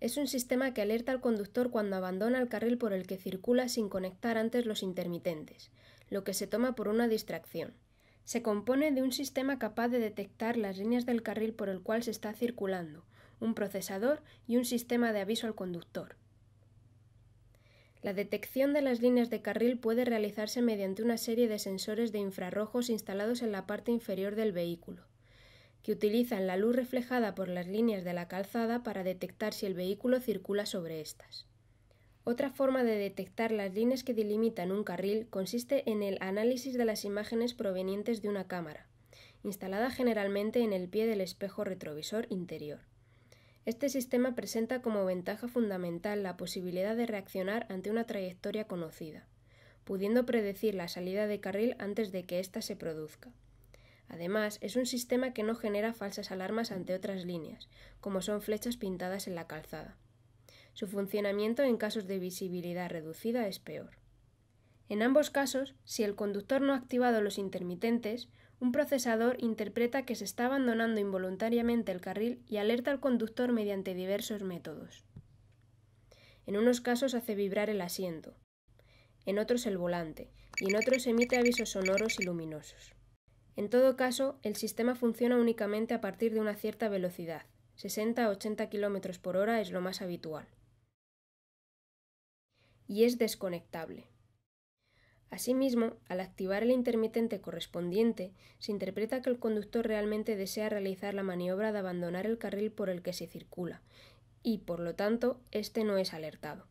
Es un sistema que alerta al conductor cuando abandona el carril por el que circula sin conectar antes los intermitentes, lo que se toma por una distracción. Se compone de un sistema capaz de detectar las líneas del carril por el cual se está circulando, un procesador y un sistema de aviso al conductor. La detección de las líneas de carril puede realizarse mediante una serie de sensores de infrarrojos instalados en la parte inferior del vehículo que utilizan la luz reflejada por las líneas de la calzada para detectar si el vehículo circula sobre estas. Otra forma de detectar las líneas que delimitan un carril consiste en el análisis de las imágenes provenientes de una cámara, instalada generalmente en el pie del espejo retrovisor interior. Este sistema presenta como ventaja fundamental la posibilidad de reaccionar ante una trayectoria conocida, pudiendo predecir la salida de carril antes de que ésta se produzca. Además, es un sistema que no genera falsas alarmas ante otras líneas, como son flechas pintadas en la calzada. Su funcionamiento en casos de visibilidad reducida es peor. En ambos casos, si el conductor no ha activado los intermitentes, un procesador interpreta que se está abandonando involuntariamente el carril y alerta al conductor mediante diversos métodos. En unos casos hace vibrar el asiento, en otros el volante, y en otros emite avisos sonoros y luminosos. En todo caso, el sistema funciona únicamente a partir de una cierta velocidad. 60 a 80 km por hora es lo más habitual. Y es desconectable. Asimismo, al activar el intermitente correspondiente, se interpreta que el conductor realmente desea realizar la maniobra de abandonar el carril por el que se circula, y por lo tanto, éste no es alertado.